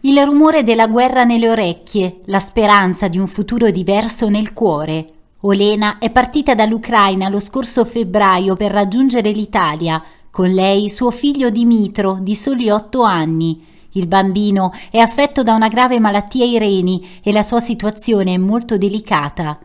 Il rumore della guerra nelle orecchie, la speranza di un futuro diverso nel cuore. Olena è partita dall'Ucraina lo scorso febbraio per raggiungere l'Italia, con lei suo figlio Dimitro, di soli otto anni. Il bambino è affetto da una grave malattia ai reni e la sua situazione è molto delicata.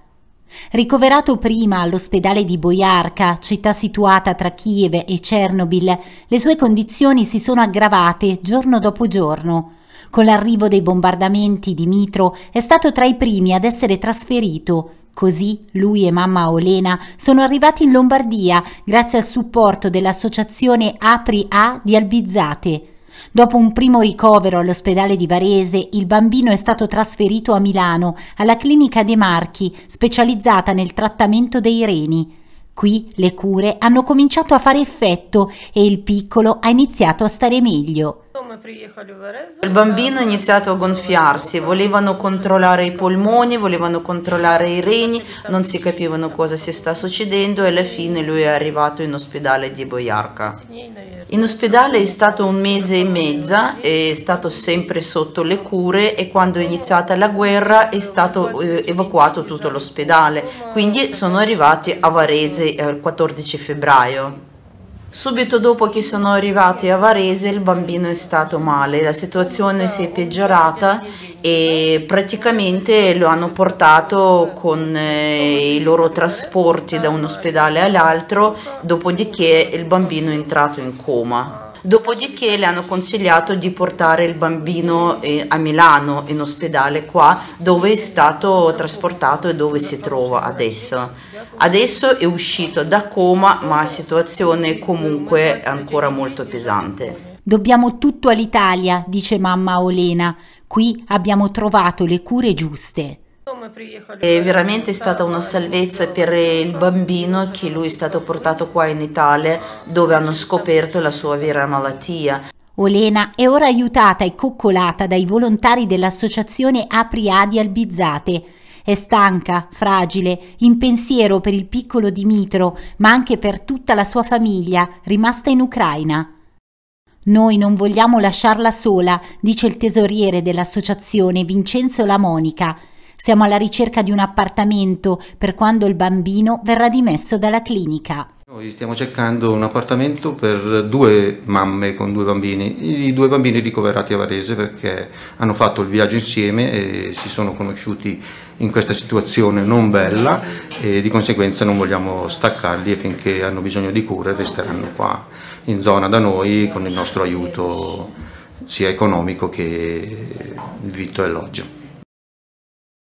Ricoverato prima all'ospedale di Boiarka, città situata tra Kiev e Chernobyl, le sue condizioni si sono aggravate giorno dopo giorno. Con l'arrivo dei bombardamenti Dimitro è stato tra i primi ad essere trasferito. Così lui e mamma Olena sono arrivati in Lombardia grazie al supporto dell'associazione Apri A di Albizzate. Dopo un primo ricovero all'ospedale di Varese, il bambino è stato trasferito a Milano, alla clinica De Marchi, specializzata nel trattamento dei reni. Qui le cure hanno cominciato a fare effetto e il piccolo ha iniziato a stare meglio. Il bambino ha iniziato a gonfiarsi, volevano controllare i polmoni, volevano controllare i reni, non si capivano cosa si sta succedendo e alla fine lui è arrivato in ospedale di Boiarca. In ospedale è stato un mese e mezza, è stato sempre sotto le cure e quando è iniziata la guerra è stato eh, evacuato tutto l'ospedale, quindi sono arrivati a Varese eh, il 14 febbraio. Subito dopo che sono arrivati a Varese il bambino è stato male, la situazione si è peggiorata e praticamente lo hanno portato con eh, i loro trasporti da un ospedale all'altro, dopodiché il bambino è entrato in coma. Dopodiché le hanno consigliato di portare il bambino eh, a Milano, in ospedale qua, dove è stato trasportato e dove si trova adesso. Adesso è uscito da coma, ma la situazione è comunque ancora molto pesante. Dobbiamo tutto all'Italia, dice mamma Olena. Qui abbiamo trovato le cure giuste. È veramente stata una salvezza per il bambino che lui è stato portato qua in Italia dove hanno scoperto la sua vera malattia. Olena è ora aiutata e coccolata dai volontari dell'associazione Apri Adi Albizzate è stanca, fragile, in pensiero per il piccolo Dimitro, ma anche per tutta la sua famiglia, rimasta in Ucraina. Noi non vogliamo lasciarla sola, dice il tesoriere dell'associazione Vincenzo La Monica. Siamo alla ricerca di un appartamento per quando il bambino verrà dimesso dalla clinica. Noi stiamo cercando un appartamento per due mamme con due bambini, i due bambini ricoverati a Varese perché hanno fatto il viaggio insieme e si sono conosciuti in questa situazione non bella e di conseguenza non vogliamo staccarli e finché hanno bisogno di cure resteranno qua in zona da noi con il nostro aiuto sia economico che vitto e alloggio.